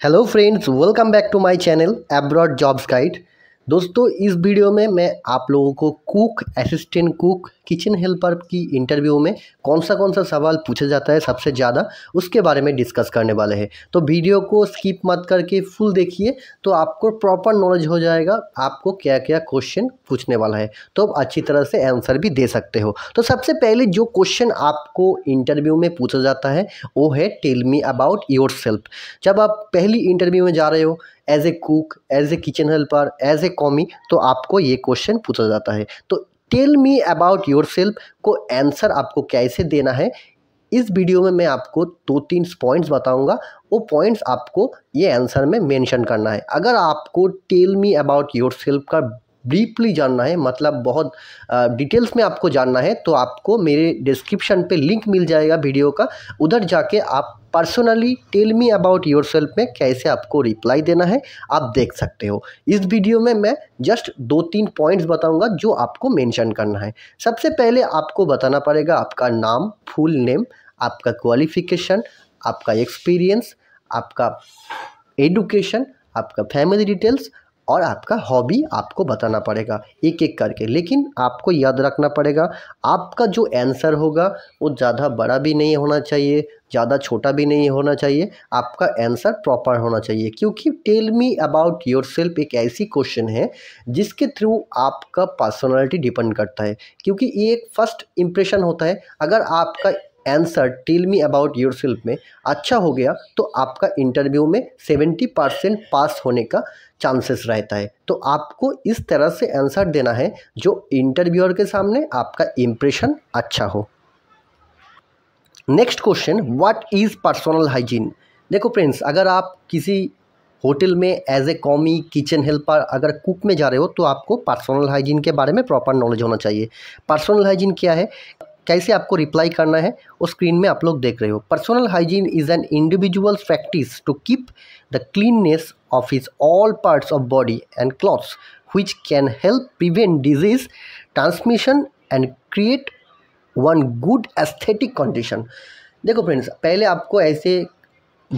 Hello friends, welcome back to my channel Abroad Jobs Guide. दोस्तों इस video में मैं आप लोगों को cook assistant cook kitchen helper की इंटरव्यू में कौन सा कौन सा सवाल पूछा जाता है सबसे ज़्यादा उसके बारे में डिस्कस करने वाले हैं तो वीडियो को स्किप मत करके फुल देखिए तो आपको प्रॉपर नॉलेज हो जाएगा आपको क्या क्या क्वेश्चन पूछने वाला है तो आप अच्छी तरह से आंसर भी दे सकते हो तो सबसे पहले जो क्वेश्चन आपको इंटरव्यू में पूछा जाता है वो है टेल मी अबाउट योर जब आप पहली इंटरव्यू में जा रहे हो as a cook as a kitchen helper as a commis तो आपको ये क्वेश्चन पूछा जाता है तो टेल मी अबाउट योर को आंसर आपको कैसे देना है इस वीडियो में मैं आपको दो तीन पॉइंट्स बताऊंगा वो पॉइंट्स आपको ये आंसर में मेंशन करना है अगर आपको टेल मी अबाउट योर का डीपली जानना है मतलब बहुत डिटेल्स में आपको जानना है तो आपको मेरे डिस्क्रिप्शन पे लिंक मिल जाएगा वीडियो का उधर जाके आप personally tell me about yourself में कैसे आपको रिप्लाई देना है आप देख सकते हो इस वीडियो में मैं जस्ट दो तीन पॉइंट्स बताऊंगा जो आपको मेंशन करना है सबसे पहले आपको बताना पड़ेगा आपका नाम फुल नेम आपका क्वालिफिकेशन आपका एक्सपीरियंस आपका एडुकेशन आपका फैमिली डिटेल्स और आपका हॉबी आपको बताना पड़ेगा एक एक करके लेकिन आपको याद रखना पड़ेगा आपका जो आंसर होगा वो ज़्यादा बड़ा भी नहीं होना चाहिए ज़्यादा छोटा भी नहीं होना चाहिए आपका आंसर प्रॉपर होना चाहिए क्योंकि tell me about yourself एक ऐसी क्वेश्चन है जिसके थ्रू आपका पर्सनालिटी डिपेंड करता है क्योंकि ये एक फर्स्ट इम्प्रेशन होता है अगर आपका answer tell me about yourself में अच्छा हो गया तो आपका इंटरव्यू में सेवेंटी परसेंट पास होने का चांसेस रहता है तो आपको इस तरह से आंसर देना है जो इंटरव्यूअर के सामने आपका इम्प्रेशन अच्छा हो next question what is personal hygiene देखो फ्रेंड्स अगर आप किसी होटल में as a commis kitchen helper अगर कुक में जा रहे हो तो आपको पर्सनल हाइजीन के बारे में प्रॉपर नॉलेज होना चाहिए पर्सनल हाइजीन क्या है कैसे आपको रिप्लाई करना है वो स्क्रीन में आप लोग देख रहे हो personal hygiene is an individual practice to keep the cleanness of his all parts of body and clothes which can help prevent disease transmission and create one good aesthetic condition देखो friends पहले आपको ऐसे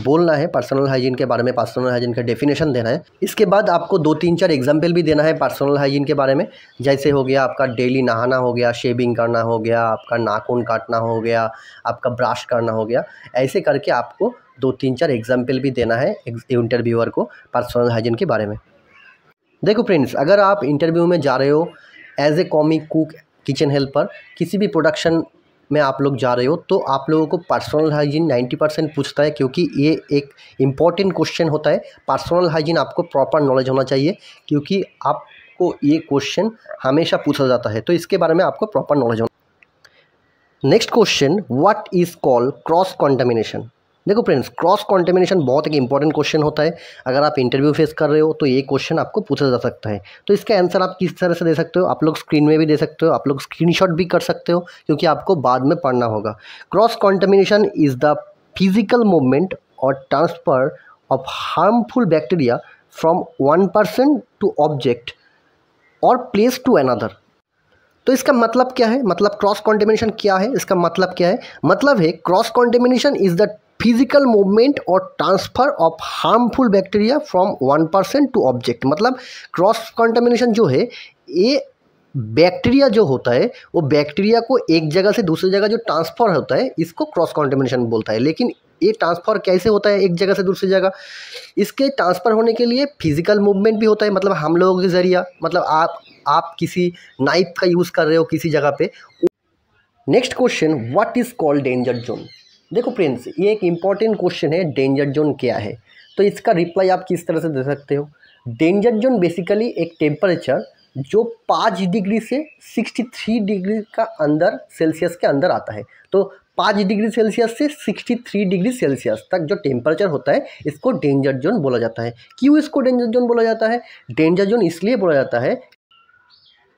बोलना है personal hygiene के बारे में personal hygiene का डेफिनेशन देना है इसके बाद आपको दो तीन चार एग्जाम्पल भी देना है पर्सनल हाइजीन के बारे में जैसे हो गया आपका डेली नहाना हो गया शेविंग करना हो गया आपका नाखून काटना हो गया आपका ब्रश करना हो गया ऐसे करके आपको दो तीन चार एग्जाम्पल भी देना है इंटरव्यूअर को पर्सनल हाइजीन के बारे में देखो फ्रेंड्स अगर आप इंटरव्यू में जा रहे हो as a commis cook kitchen helper किसी भी प्रोडक्शन में आप लोग जा रहे हो तो आप लोगों को पर्सनल हाइजीन 90 परसेंट पूछता है क्योंकि ये एक इम्पॉर्टेंट क्वेश्चन होता है पर्सनल हाइजीन आपको प्रॉपर नॉलेज होना चाहिए क्योंकि आपको ये क्वेश्चन हमेशा पूछा जाता है तो इसके बारे में आपको प्रॉपर नॉलेज होना next question what is call cross contamination देखो फ्रेंड्स क्रॉस कॉन्टेमिनेशन बहुत एक इंपॉर्टेंट क्वेश्चन होता है अगर आप इंटरव्यू फेस कर रहे हो तो ये क्वेश्चन आपको पूछा जा सकता है तो इसका आंसर आप किस तरह से दे सकते हो आप लोग स्क्रीन में भी दे सकते हो आप लोग स्क्रीनशॉट भी कर सकते हो क्योंकि आपको बाद में पढ़ना होगा cross contamination is the physical movement or transfer of harmful bacteria from one person to object or place to another तो इसका मतलब क्या है मतलब क्रॉस कॉन्टेमिनेशन क्या है इसका मतलब क्या है मतलब है cross contamination is the physical movement or transfer of harmful bacteria from one person to object मतलब क्रॉस कंटामिनेशन जो है ये बैक्टीरिया जो होता है वो बैक्टीरिया को एक जगह से दूसरी जगह जो ट्रांसफर होता है इसको क्रॉस कॉन्टेमिनेशन बोलता है लेकिन ये ट्रांसफर कैसे होता है एक जगह से दूसरी जगह इसके ट्रांसफ़र होने के लिए फिजिकल मूवमेंट भी होता है मतलब हम लोगों के ज़रिया मतलब आप आप किसी नाइफ का यूज़ कर रहे हो किसी जगह पे next question what is called danger zone देखो फ्रेंड्स ये एक इम्पॉर्टेंट क्वेश्चन है डेंजर जोन क्या है तो इसका रिप्लाई आप किस तरह से दे सकते हो डेंजर जोन बेसिकली एक टेम्परेचर जो पाँच डिग्री से सिक्सटी थ्री डिग्री का अंदर सेल्सियस के अंदर आता है तो पाँच डिग्री सेल्सियस से सिक्सटी थ्री डिग्री सेल्सियस तक जो टेम्परेचर होता है इसको डेंजर जोन बोला जाता है क्यों इसको डेंजर जोन बोला जाता है डेंजर जोन इसलिए बोला जाता है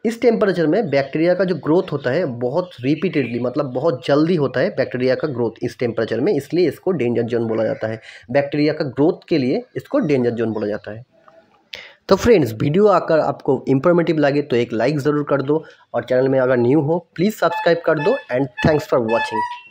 इस टेम्परेचर में बैक्टीरिया का जो ग्रोथ होता है बहुत रिपीटेडली मतलब बहुत जल्दी होता है बैक्टीरिया का ग्रोथ इस टेम्परेचर में इसलिए इसको डेंजर जोन बोला जाता है बैक्टीरिया का ग्रोथ के लिए इसको डेंजर जोन बोला जाता है तो फ्रेंड्स वीडियो आकर आपको इंफॉर्मेटिव लगे तो एक लाइक ज़रूर कर दो और चैनल में अगर न्यू हो प्लीज़ सब्सक्राइब कर दो एंड थैंक्स फॉर वॉचिंग